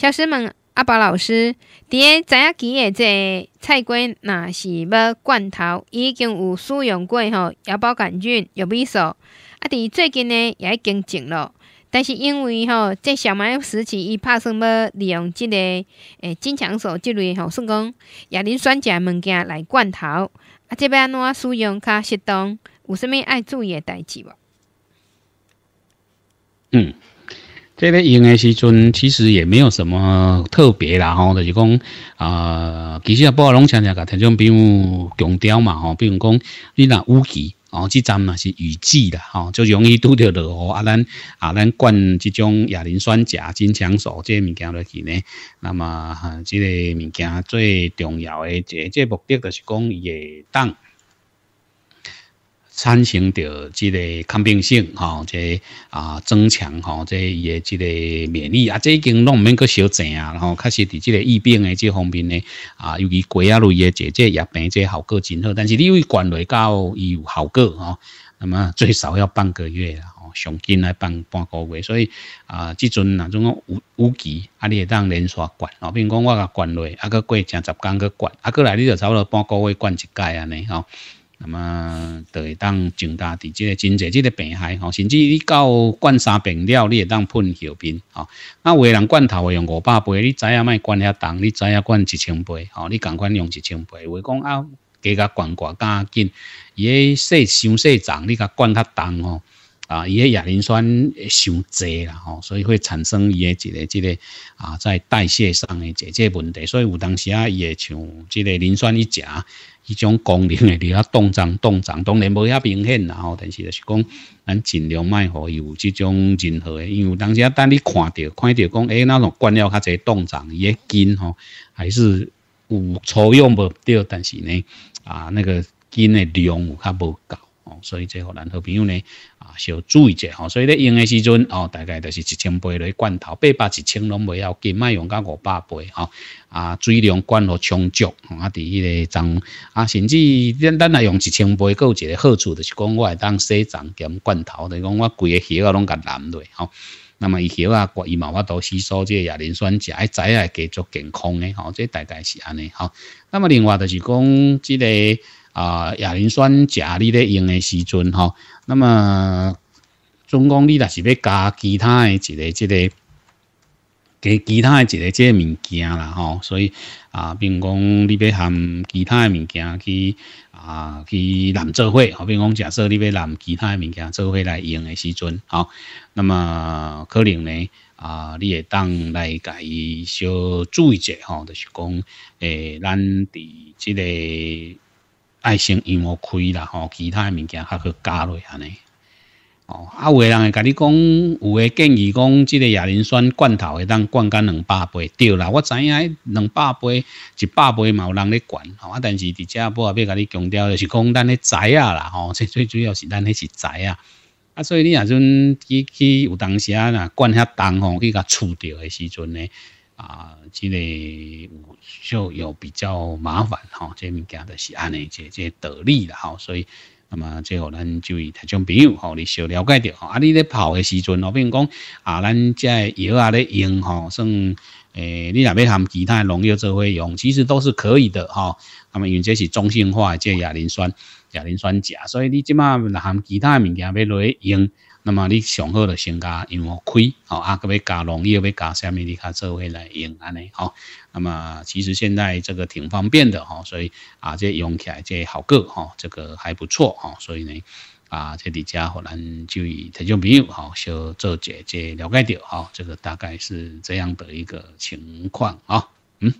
小师们，阿宝老师，伫早起的即菜瓜若是要罐头，已经有使用过吼，芽包杆菌，玉米素，啊，伫最近呢也已经停了，但是因为吼在小麦时期，伊拍算要利用即个诶金抢素即类吼，算讲亚磷酸钾物件来罐头。啊，即安怎使用较适当，有甚物爱注意的代志无？嗯。即个用的时阵，其实也没有什么特别啦，吼，就是讲，呃，其实也不好拢常常甲听众朋友强调嘛，吼，比如讲，你若雨季，哦，即阵嘛是雨季啦，吼，就容易拄着落雨，啊，咱啊咱灌即种亚磷酸钾、增强手这物件落去呢，那么即个物件最重要的，这这目的就是讲，也当。产生着即个抗病性吼，即个啊增强吼，即个伊的即个免疫力啊，即已经弄免个小正啊，然后确实伫即个疫病诶即方面呢啊，尤其鸡啊类的即即疫病，即效果真好。但是你有管类去伊有效果吼，那么最少要半个月啦吼，上近来半半个月，所以啊，即阵啊总共五五支，啊你会当连续灌哦，比如讲我甲灌落啊个过成十天去灌，啊过来你就差不多半个月灌一届安尼吼。那么就会当增加，伫这真侪这个病害吼，甚至你到灌三病了，你会当喷药喷吼。啊，为人灌头会用五百倍，你知影卖灌遐重，你知影灌一千倍吼，你赶快用一千倍，为讲啊，加甲灌寡加紧，伊个细、伤细丛，你甲灌较重吼。啊，伊个亚磷酸伤侪啦吼，所以会产生伊个一个即个啊在代谢上的这这问题。所以有当时啊，会像即个磷酸一食，伊种功能会遐动胀动胀，当然无遐明显啦吼。但是就是讲咱尽量卖互伊有即种任何的，因为有当时啊，当你看到看到讲，哎那种灌尿较侪动胀，伊个筋吼还是有作用不对，但是呢啊那个筋的量有较无够。所以即荷咱好朋友呢，啊，要注意者好，所以咧用嘅时阵，哦，大概就是一千杯嚟罐头，八百一千，拢未要，几卖用到五百杯，哈，啊，水量罐度充足，啊，啲个种，啊，甚至咱咱啊用一千杯，够一个好处，就是讲我会当洗脏兼罐头，就讲我规个鱼啊，拢甲淋落，好，那么伊鱼啊，伊冇我多吸收即亚磷酸，食，仔啊，继续健康嘅，好，即大大概是安尼，好，那么另外就是讲个。啊，亚磷酸食你咧用的时阵吼，那么总共你也是要加其他的一个、即个其其他的一个这物件啦吼，所以啊，比如讲你要含其他诶物件去啊去染做伙，好，比如讲假设你要染其他诶物件做伙来用的时阵好，那么可能呢啊，你会当来甲伊小注意者吼，就是讲诶，咱伫这个。爱心羊毛开啦吼，其他物件还去加落安尼。哦，啊，有人会甲你讲，有诶建议讲，即个亚磷酸罐头会当灌甲两百杯，对啦。我知影两百杯、一百杯，嘛有人咧灌吼，啊，但是伫遮我后壁，甲你强调就是讲，咱迄仔啊啦吼，最最主要是咱迄是仔啊。啊，所以你若阵，去去有当时啊，若灌较重吼，去甲触着诶时阵呢。啊，这个就有比较麻烦哈，这物件就是安尼，这这道理的哈，所以那么最后咱就大众朋友吼，你少了解着吼，啊，你咧跑的时阵哦，比如讲啊，咱即药啊咧用吼，算诶，你若要含其他农药做费用，其实都是可以的吼。那么因为这是中性化，即亚磷酸、亚磷酸钾，所以你即马含其他物件要落去用。那么你上好的性格因开，亏，啊，个边加农伊个加下面，你看社会来用安尼好。那么其实现在这个挺方便的哈，所以啊，这用起来这好个哈，这个还不错哈。所以呢，啊，这里家可能就听众朋友哈，就做姐姐了解点哈，这个大概是这样的一个情况啊，嗯。